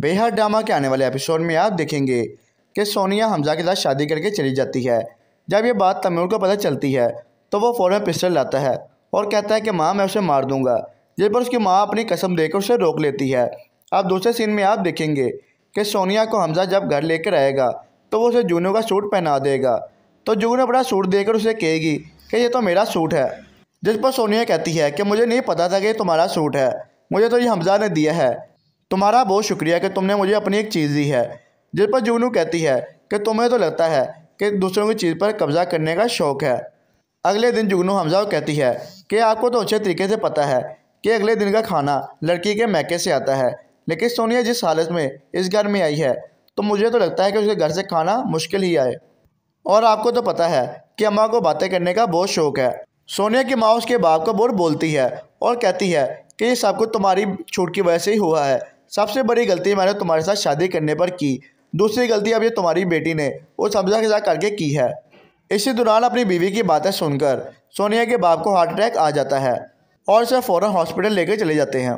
बेहद ड्रामा के आने वाले एपिसोड में आप देखेंगे कि सोनिया हमजा के साथ शादी करके चली जाती है जब ये बात तैमूर को पता चलती है तो वो फ़ौरन पिस्टल लाता है और कहता है कि माँ मैं उसे मार दूंगा जिस पर उसकी माँ अपनी कसम देकर उसे रोक लेती है अब दूसरे सीन में आप देखेंगे कि सोनिया को हमजा जब घर लेकर आएगा तो वो उसे जूनू का सूट पहना देगा तो जूनू अपना सूट देकर उसे कहेगी कि ये तो मेरा सूट है जिस पर सोनिया कहती है कि मुझे नहीं पता था कि ये तुम्हारा सूट है मुझे तो ये हमजा ने दिया है तुम्हारा बहुत शुक्रिया कि तुमने मुझे अपनी एक चीज़ दी है जिस पर जुगनू कहती है कि तुम्हें तो लगता है कि दूसरों की चीज़ पर कब्जा करने का शौक़ है अगले दिन जुगनू हमजा को कहती है कि आपको तो अच्छे तरीके से पता है कि अगले दिन का खाना लड़की के मैके से आता है लेकिन सोनिया जिस हालत में इस घर में आई है तो मुझे तो लगता है कि उसके घर से खाना मुश्किल ही आए और आपको तो पता है कि अम्मा को बातें करने का बहुत शौक़ है सोनिया की माँ उसके बाप को बहुत बोलती है और कहती है कि ये सब कुछ तुम्हारी छूट की वजह से ही हुआ है सबसे बड़ी गलती मैंने तुम्हारे साथ शादी करने पर की दूसरी गलती अब ये तुम्हारी बेटी ने उस समझा खजा करके की है इसी दौरान अपनी बीवी की बातें सुनकर सोनिया के बाप को हार्ट अटैक आ जाता है और उसे फ़ौरन हॉस्पिटल लेकर चले जाते हैं